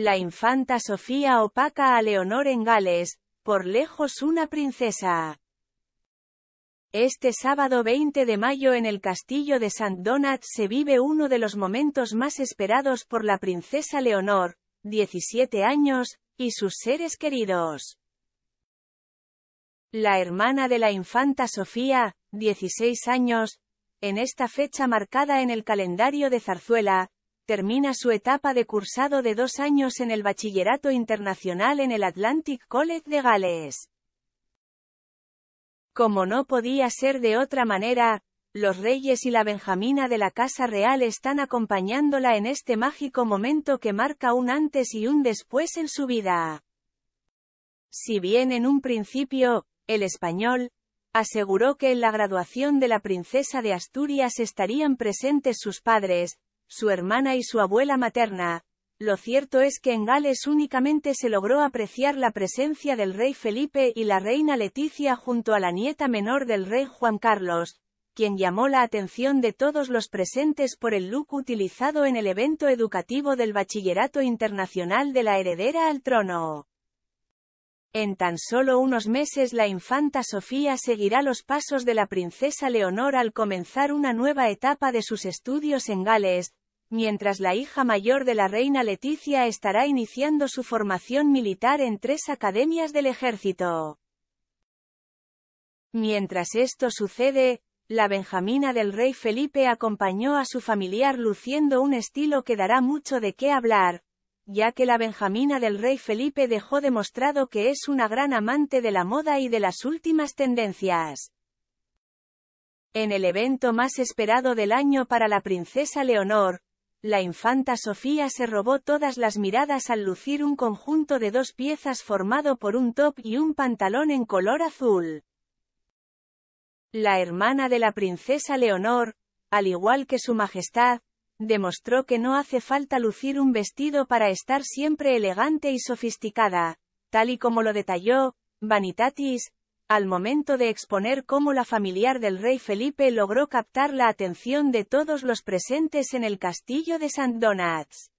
La infanta Sofía opaca a Leonor en Gales, por lejos una princesa. Este sábado 20 de mayo en el castillo de St. Donat se vive uno de los momentos más esperados por la princesa Leonor, 17 años, y sus seres queridos. La hermana de la infanta Sofía, 16 años, en esta fecha marcada en el calendario de Zarzuela, termina su etapa de cursado de dos años en el Bachillerato Internacional en el Atlantic College de Gales. Como no podía ser de otra manera, los reyes y la Benjamina de la Casa Real están acompañándola en este mágico momento que marca un antes y un después en su vida. Si bien en un principio, el español, aseguró que en la graduación de la princesa de Asturias estarían presentes sus padres, su hermana y su abuela materna. Lo cierto es que en Gales únicamente se logró apreciar la presencia del rey Felipe y la reina Leticia junto a la nieta menor del rey Juan Carlos, quien llamó la atención de todos los presentes por el look utilizado en el evento educativo del Bachillerato Internacional de la Heredera al Trono. En tan solo unos meses la infanta Sofía seguirá los pasos de la princesa Leonor al comenzar una nueva etapa de sus estudios en Gales, mientras la hija mayor de la reina Leticia estará iniciando su formación militar en tres academias del ejército. Mientras esto sucede, la Benjamina del rey Felipe acompañó a su familiar luciendo un estilo que dará mucho de qué hablar, ya que la Benjamina del rey Felipe dejó demostrado que es una gran amante de la moda y de las últimas tendencias. En el evento más esperado del año para la princesa Leonor, la infanta Sofía se robó todas las miradas al lucir un conjunto de dos piezas formado por un top y un pantalón en color azul. La hermana de la princesa Leonor, al igual que su majestad, demostró que no hace falta lucir un vestido para estar siempre elegante y sofisticada, tal y como lo detalló, Vanitatis, al momento de exponer cómo la familiar del rey Felipe logró captar la atención de todos los presentes en el castillo de St. Donat's.